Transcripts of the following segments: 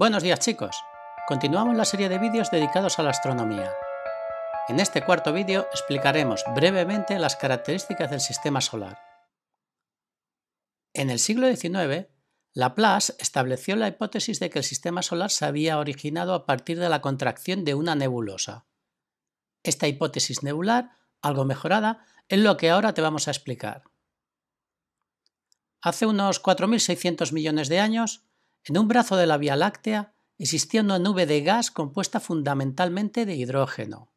Buenos días chicos, continuamos la serie de vídeos dedicados a la astronomía. En este cuarto vídeo explicaremos brevemente las características del sistema solar. En el siglo XIX, Laplace estableció la hipótesis de que el sistema solar se había originado a partir de la contracción de una nebulosa. Esta hipótesis nebular, algo mejorada, es lo que ahora te vamos a explicar. Hace unos 4.600 millones de años, en un brazo de la Vía Láctea existía una nube de gas compuesta fundamentalmente de hidrógeno.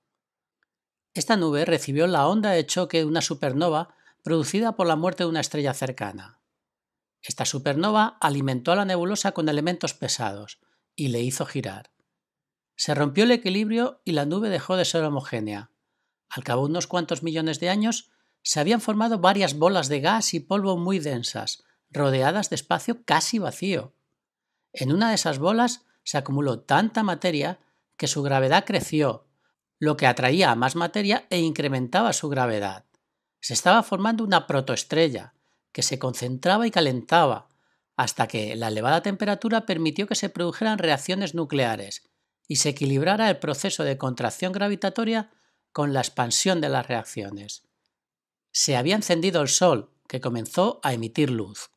Esta nube recibió la onda de choque de una supernova producida por la muerte de una estrella cercana. Esta supernova alimentó a la nebulosa con elementos pesados y le hizo girar. Se rompió el equilibrio y la nube dejó de ser homogénea. Al cabo de unos cuantos millones de años, se habían formado varias bolas de gas y polvo muy densas, rodeadas de espacio casi vacío, en una de esas bolas se acumuló tanta materia que su gravedad creció, lo que atraía a más materia e incrementaba su gravedad. Se estaba formando una protoestrella, que se concentraba y calentaba, hasta que la elevada temperatura permitió que se produjeran reacciones nucleares y se equilibrara el proceso de contracción gravitatoria con la expansión de las reacciones. Se había encendido el Sol, que comenzó a emitir luz.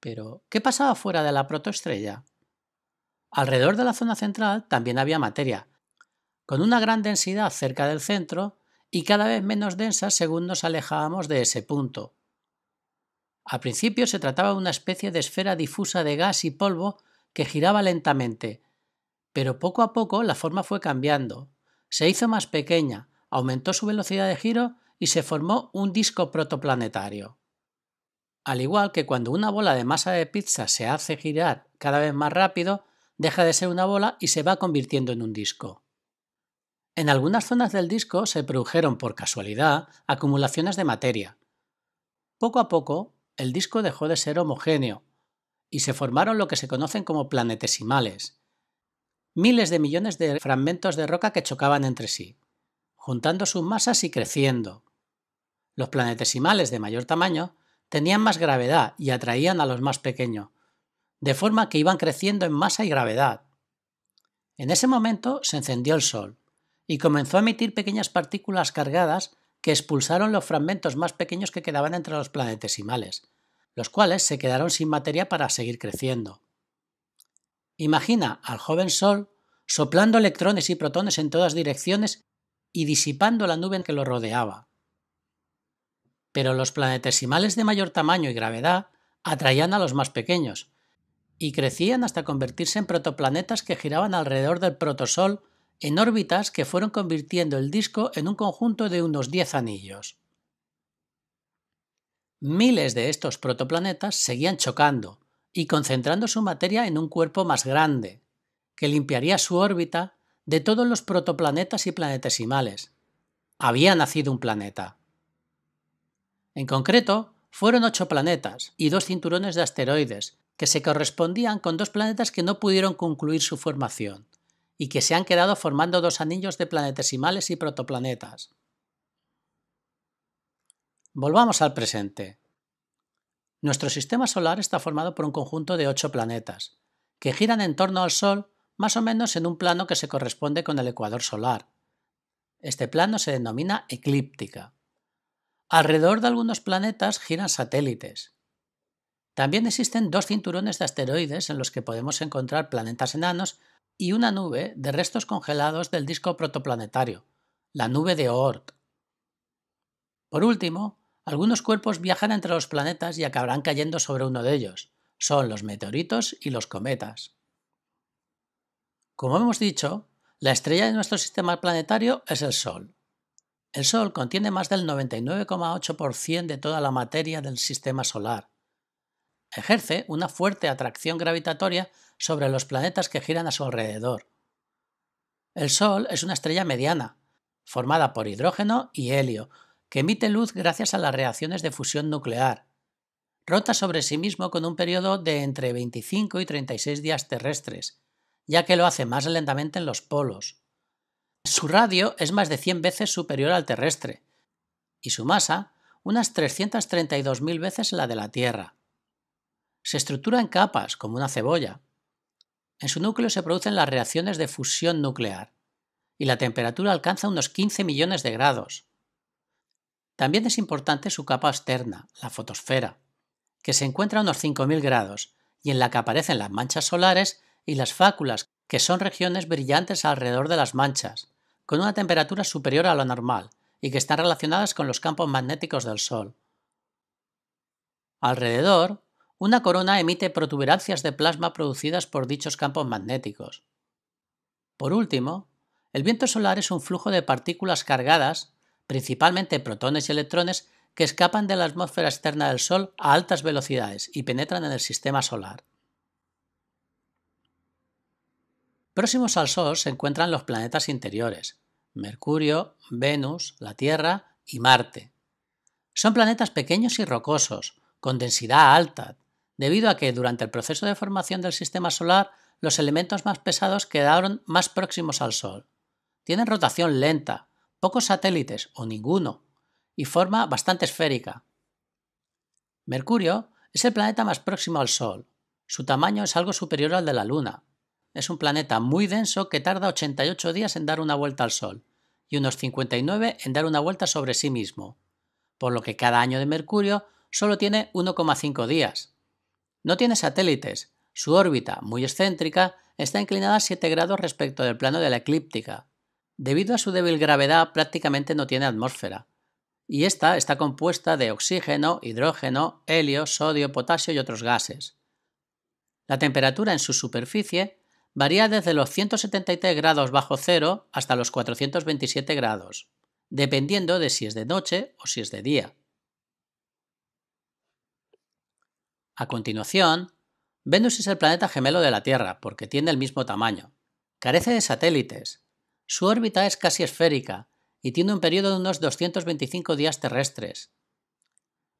Pero, ¿qué pasaba fuera de la protoestrella? Alrededor de la zona central también había materia, con una gran densidad cerca del centro y cada vez menos densa según nos alejábamos de ese punto. Al principio se trataba de una especie de esfera difusa de gas y polvo que giraba lentamente, pero poco a poco la forma fue cambiando. Se hizo más pequeña, aumentó su velocidad de giro y se formó un disco protoplanetario. Al igual que cuando una bola de masa de pizza se hace girar cada vez más rápido, deja de ser una bola y se va convirtiendo en un disco. En algunas zonas del disco se produjeron por casualidad acumulaciones de materia. Poco a poco, el disco dejó de ser homogéneo y se formaron lo que se conocen como planetesimales, miles de millones de fragmentos de roca que chocaban entre sí, juntando sus masas y creciendo. Los planetesimales de mayor tamaño tenían más gravedad y atraían a los más pequeños, de forma que iban creciendo en masa y gravedad. En ese momento se encendió el Sol, y comenzó a emitir pequeñas partículas cargadas que expulsaron los fragmentos más pequeños que quedaban entre los planetesimales, los cuales se quedaron sin materia para seguir creciendo. Imagina al joven Sol soplando electrones y protones en todas direcciones y disipando la nube en que lo rodeaba pero los planetesimales de mayor tamaño y gravedad atraían a los más pequeños, y crecían hasta convertirse en protoplanetas que giraban alrededor del protosol en órbitas que fueron convirtiendo el disco en un conjunto de unos 10 anillos. Miles de estos protoplanetas seguían chocando y concentrando su materia en un cuerpo más grande, que limpiaría su órbita de todos los protoplanetas y planetesimales. Había nacido un planeta. En concreto, fueron ocho planetas y dos cinturones de asteroides, que se correspondían con dos planetas que no pudieron concluir su formación, y que se han quedado formando dos anillos de planetesimales y protoplanetas. Volvamos al presente. Nuestro sistema solar está formado por un conjunto de ocho planetas, que giran en torno al Sol más o menos en un plano que se corresponde con el ecuador solar. Este plano se denomina eclíptica. Alrededor de algunos planetas giran satélites. También existen dos cinturones de asteroides en los que podemos encontrar planetas enanos y una nube de restos congelados del disco protoplanetario, la nube de Oort. Por último, algunos cuerpos viajan entre los planetas y acabarán cayendo sobre uno de ellos. Son los meteoritos y los cometas. Como hemos dicho, la estrella de nuestro sistema planetario es el Sol. El Sol contiene más del 99,8% de toda la materia del sistema solar. Ejerce una fuerte atracción gravitatoria sobre los planetas que giran a su alrededor. El Sol es una estrella mediana, formada por hidrógeno y helio, que emite luz gracias a las reacciones de fusión nuclear. Rota sobre sí mismo con un periodo de entre 25 y 36 días terrestres, ya que lo hace más lentamente en los polos. Su radio es más de 100 veces superior al terrestre y su masa unas 332.000 veces la de la Tierra. Se estructura en capas, como una cebolla. En su núcleo se producen las reacciones de fusión nuclear y la temperatura alcanza unos 15 millones de grados. También es importante su capa externa, la fotosfera, que se encuentra a unos 5.000 grados y en la que aparecen las manchas solares y las fáculas, que son regiones brillantes alrededor de las manchas con una temperatura superior a la normal y que están relacionadas con los campos magnéticos del Sol. Alrededor, una corona emite protuberancias de plasma producidas por dichos campos magnéticos. Por último, el viento solar es un flujo de partículas cargadas, principalmente protones y electrones, que escapan de la atmósfera externa del Sol a altas velocidades y penetran en el sistema solar. Próximos al Sol se encuentran los planetas interiores, Mercurio, Venus, la Tierra y Marte. Son planetas pequeños y rocosos, con densidad alta, debido a que durante el proceso de formación del sistema solar los elementos más pesados quedaron más próximos al Sol. Tienen rotación lenta, pocos satélites o ninguno, y forma bastante esférica. Mercurio es el planeta más próximo al Sol. Su tamaño es algo superior al de la Luna, es un planeta muy denso que tarda 88 días en dar una vuelta al Sol y unos 59 en dar una vuelta sobre sí mismo, por lo que cada año de Mercurio solo tiene 1,5 días. No tiene satélites, su órbita, muy excéntrica, está inclinada 7 grados respecto del plano de la eclíptica. Debido a su débil gravedad prácticamente no tiene atmósfera, y esta está compuesta de oxígeno, hidrógeno, helio, sodio, potasio y otros gases. La temperatura en su superficie varía desde los 173 grados bajo cero hasta los 427 grados, dependiendo de si es de noche o si es de día. A continuación, Venus es el planeta gemelo de la Tierra porque tiene el mismo tamaño. Carece de satélites. Su órbita es casi esférica y tiene un periodo de unos 225 días terrestres.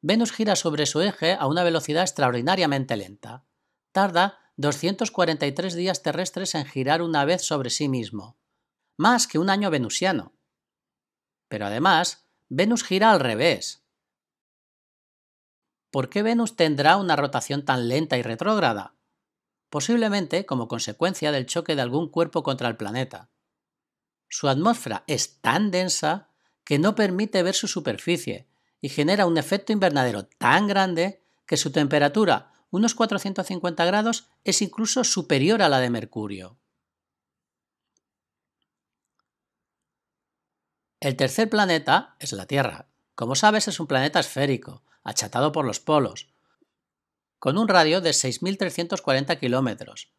Venus gira sobre su eje a una velocidad extraordinariamente lenta. Tarda 243 días terrestres en girar una vez sobre sí mismo, más que un año venusiano. Pero además, Venus gira al revés. ¿Por qué Venus tendrá una rotación tan lenta y retrógrada? Posiblemente como consecuencia del choque de algún cuerpo contra el planeta. Su atmósfera es tan densa que no permite ver su superficie y genera un efecto invernadero tan grande que su temperatura unos 450 grados, es incluso superior a la de Mercurio. El tercer planeta es la Tierra. Como sabes, es un planeta esférico, achatado por los polos, con un radio de 6.340 kilómetros,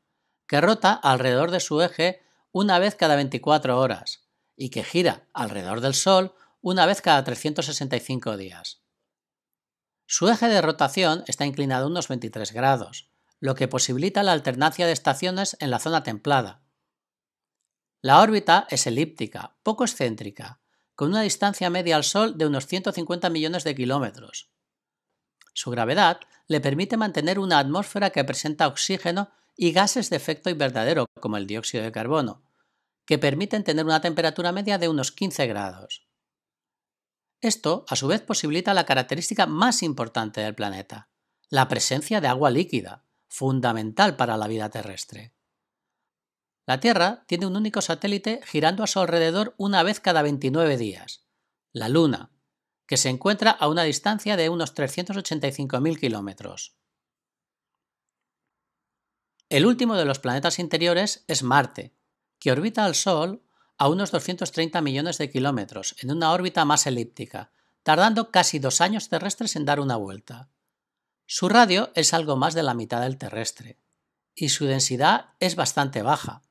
que rota alrededor de su eje una vez cada 24 horas y que gira alrededor del Sol una vez cada 365 días. Su eje de rotación está inclinado unos 23 grados, lo que posibilita la alternancia de estaciones en la zona templada. La órbita es elíptica, poco excéntrica, con una distancia media al Sol de unos 150 millones de kilómetros. Su gravedad le permite mantener una atmósfera que presenta oxígeno y gases de efecto invernadero, como el dióxido de carbono, que permiten tener una temperatura media de unos 15 grados. Esto, a su vez, posibilita la característica más importante del planeta, la presencia de agua líquida, fundamental para la vida terrestre. La Tierra tiene un único satélite girando a su alrededor una vez cada 29 días, la Luna, que se encuentra a una distancia de unos 385.000 kilómetros. El último de los planetas interiores es Marte, que orbita al Sol a unos 230 millones de kilómetros en una órbita más elíptica, tardando casi dos años terrestres en dar una vuelta. Su radio es algo más de la mitad del terrestre, y su densidad es bastante baja,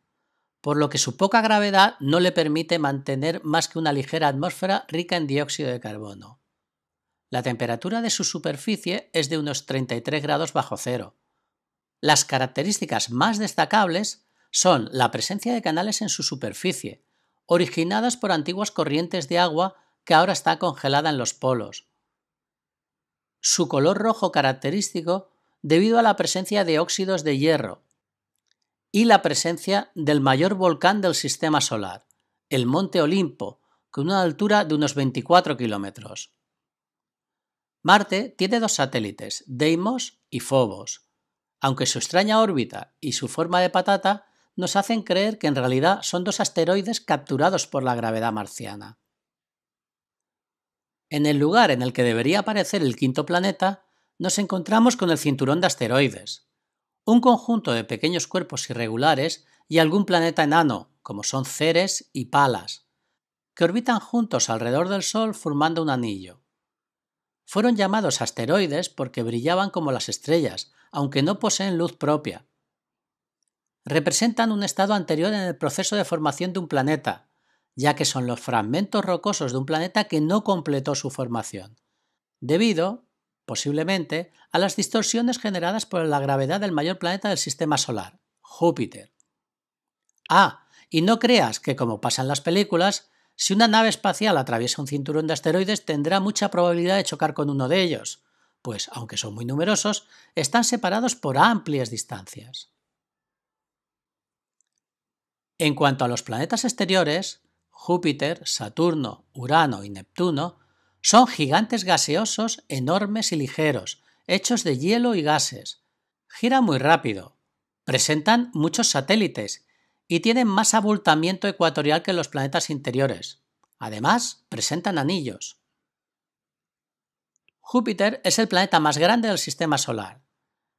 por lo que su poca gravedad no le permite mantener más que una ligera atmósfera rica en dióxido de carbono. La temperatura de su superficie es de unos 33 grados bajo cero. Las características más destacables son la presencia de canales en su superficie, originadas por antiguas corrientes de agua que ahora está congelada en los polos. Su color rojo característico debido a la presencia de óxidos de hierro y la presencia del mayor volcán del sistema solar, el Monte Olimpo, con una altura de unos 24 kilómetros. Marte tiene dos satélites, Deimos y Phobos, aunque su extraña órbita y su forma de patata nos hacen creer que en realidad son dos asteroides capturados por la gravedad marciana. En el lugar en el que debería aparecer el quinto planeta, nos encontramos con el cinturón de asteroides, un conjunto de pequeños cuerpos irregulares y algún planeta enano, como son Ceres y Palas, que orbitan juntos alrededor del Sol formando un anillo. Fueron llamados asteroides porque brillaban como las estrellas, aunque no poseen luz propia, representan un estado anterior en el proceso de formación de un planeta, ya que son los fragmentos rocosos de un planeta que no completó su formación, debido, posiblemente, a las distorsiones generadas por la gravedad del mayor planeta del sistema solar, Júpiter. Ah, y no creas que, como pasa en las películas, si una nave espacial atraviesa un cinturón de asteroides tendrá mucha probabilidad de chocar con uno de ellos, pues aunque son muy numerosos, están separados por amplias distancias. En cuanto a los planetas exteriores, Júpiter, Saturno, Urano y Neptuno son gigantes gaseosos enormes y ligeros, hechos de hielo y gases. Giran muy rápido, presentan muchos satélites y tienen más abultamiento ecuatorial que los planetas interiores. Además, presentan anillos. Júpiter es el planeta más grande del Sistema Solar.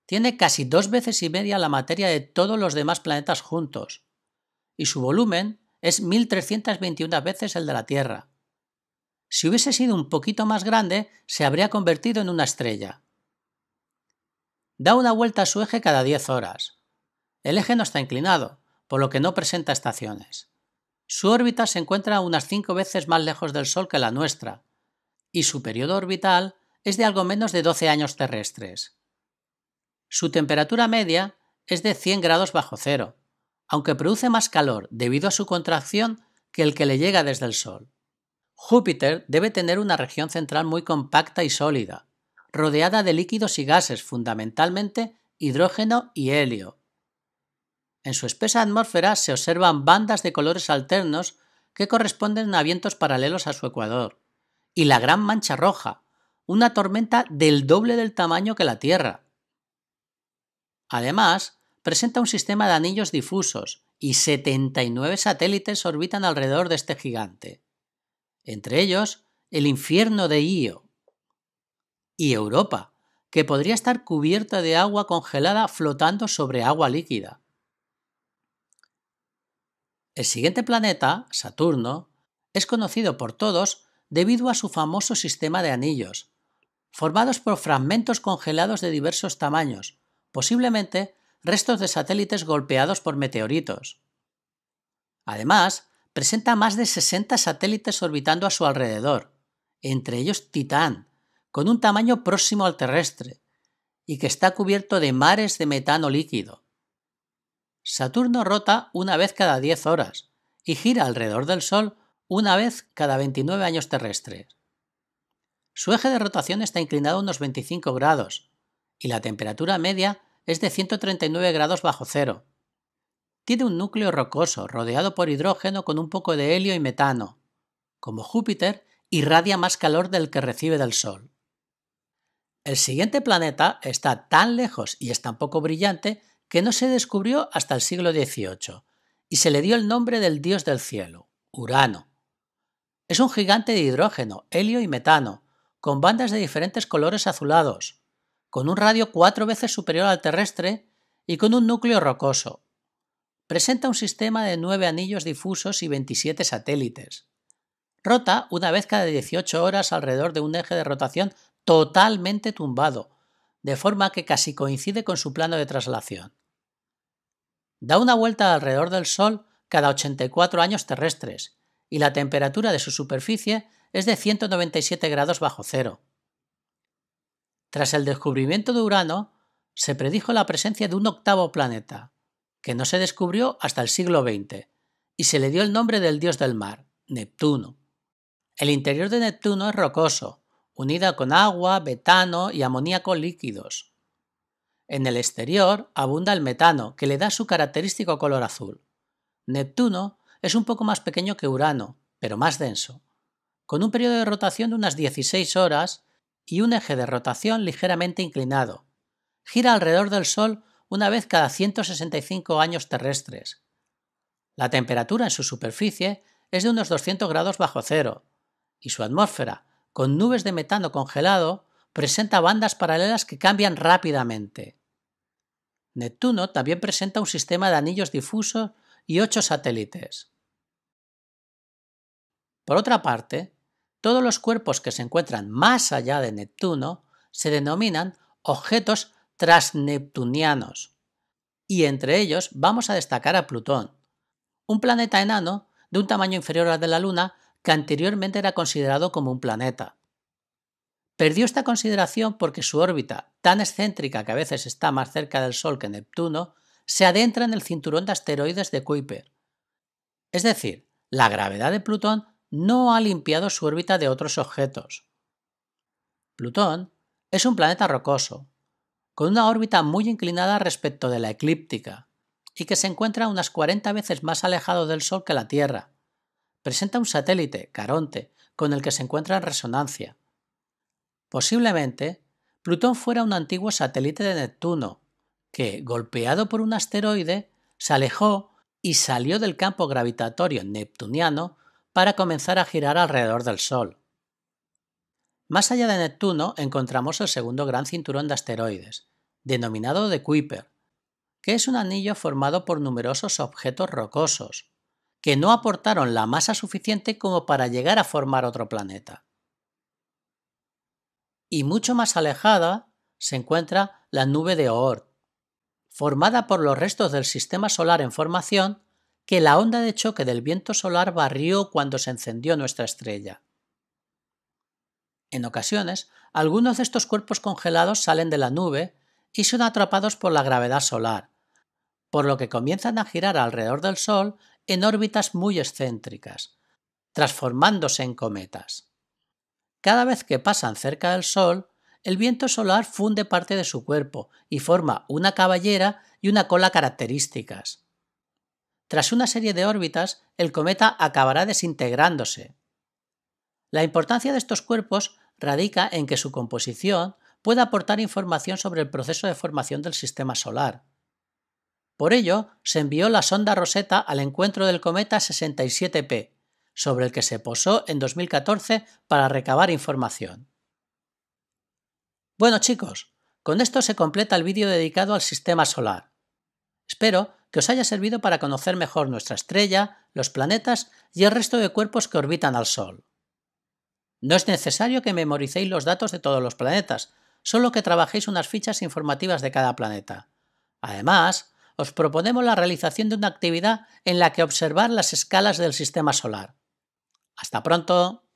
Tiene casi dos veces y media la materia de todos los demás planetas juntos y su volumen es 1.321 veces el de la Tierra. Si hubiese sido un poquito más grande, se habría convertido en una estrella. Da una vuelta a su eje cada 10 horas. El eje no está inclinado, por lo que no presenta estaciones. Su órbita se encuentra unas 5 veces más lejos del Sol que la nuestra, y su periodo orbital es de algo menos de 12 años terrestres. Su temperatura media es de 100 grados bajo cero, aunque produce más calor debido a su contracción que el que le llega desde el Sol. Júpiter debe tener una región central muy compacta y sólida, rodeada de líquidos y gases, fundamentalmente hidrógeno y helio. En su espesa atmósfera se observan bandas de colores alternos que corresponden a vientos paralelos a su ecuador, y la gran mancha roja, una tormenta del doble del tamaño que la Tierra. Además, presenta un sistema de anillos difusos y 79 satélites orbitan alrededor de este gigante. Entre ellos, el infierno de Io y Europa, que podría estar cubierta de agua congelada flotando sobre agua líquida. El siguiente planeta, Saturno, es conocido por todos debido a su famoso sistema de anillos, formados por fragmentos congelados de diversos tamaños, posiblemente restos de satélites golpeados por meteoritos. Además, presenta más de 60 satélites orbitando a su alrededor, entre ellos Titán, con un tamaño próximo al terrestre, y que está cubierto de mares de metano líquido. Saturno rota una vez cada 10 horas y gira alrededor del Sol una vez cada 29 años terrestres. Su eje de rotación está inclinado unos 25 grados y la temperatura media es de 139 grados bajo cero. Tiene un núcleo rocoso rodeado por hidrógeno con un poco de helio y metano. Como Júpiter, irradia más calor del que recibe del Sol. El siguiente planeta está tan lejos y es tan poco brillante que no se descubrió hasta el siglo XVIII, y se le dio el nombre del dios del cielo, Urano. Es un gigante de hidrógeno, helio y metano, con bandas de diferentes colores azulados, con un radio cuatro veces superior al terrestre y con un núcleo rocoso. Presenta un sistema de nueve anillos difusos y 27 satélites. Rota una vez cada 18 horas alrededor de un eje de rotación totalmente tumbado, de forma que casi coincide con su plano de traslación. Da una vuelta alrededor del Sol cada 84 años terrestres, y la temperatura de su superficie es de 197 grados bajo cero. Tras el descubrimiento de Urano, se predijo la presencia de un octavo planeta, que no se descubrió hasta el siglo XX, y se le dio el nombre del dios del mar, Neptuno. El interior de Neptuno es rocoso, unida con agua, betano y amoníaco líquidos. En el exterior abunda el metano, que le da su característico color azul. Neptuno es un poco más pequeño que Urano, pero más denso. Con un periodo de rotación de unas 16 horas, y un eje de rotación ligeramente inclinado. Gira alrededor del Sol una vez cada 165 años terrestres. La temperatura en su superficie es de unos 200 grados bajo cero, y su atmósfera, con nubes de metano congelado, presenta bandas paralelas que cambian rápidamente. Neptuno también presenta un sistema de anillos difusos y ocho satélites. Por otra parte, todos los cuerpos que se encuentran más allá de Neptuno se denominan objetos transneptunianos. Y entre ellos vamos a destacar a Plutón, un planeta enano de un tamaño inferior al de la Luna que anteriormente era considerado como un planeta. Perdió esta consideración porque su órbita, tan excéntrica que a veces está más cerca del Sol que Neptuno, se adentra en el cinturón de asteroides de Kuiper. Es decir, la gravedad de Plutón no ha limpiado su órbita de otros objetos. Plutón es un planeta rocoso, con una órbita muy inclinada respecto de la eclíptica, y que se encuentra unas 40 veces más alejado del Sol que la Tierra. Presenta un satélite, Caronte, con el que se encuentra en resonancia. Posiblemente, Plutón fuera un antiguo satélite de Neptuno, que, golpeado por un asteroide, se alejó y salió del campo gravitatorio neptuniano para comenzar a girar alrededor del Sol. Más allá de Neptuno encontramos el segundo gran cinturón de asteroides, denominado de Kuiper, que es un anillo formado por numerosos objetos rocosos, que no aportaron la masa suficiente como para llegar a formar otro planeta. Y mucho más alejada se encuentra la nube de Oort, formada por los restos del sistema solar en formación que la onda de choque del viento solar barrió cuando se encendió nuestra estrella. En ocasiones, algunos de estos cuerpos congelados salen de la nube y son atrapados por la gravedad solar, por lo que comienzan a girar alrededor del Sol en órbitas muy excéntricas, transformándose en cometas. Cada vez que pasan cerca del Sol, el viento solar funde parte de su cuerpo y forma una caballera y una cola características. Tras una serie de órbitas, el cometa acabará desintegrándose. La importancia de estos cuerpos radica en que su composición puede aportar información sobre el proceso de formación del sistema solar. Por ello, se envió la sonda Rosetta al encuentro del cometa 67P, sobre el que se posó en 2014 para recabar información. Bueno chicos, con esto se completa el vídeo dedicado al sistema solar. Espero que os haya servido para conocer mejor nuestra estrella, los planetas y el resto de cuerpos que orbitan al Sol. No es necesario que memoricéis los datos de todos los planetas, solo que trabajéis unas fichas informativas de cada planeta. Además, os proponemos la realización de una actividad en la que observar las escalas del sistema solar. Hasta pronto.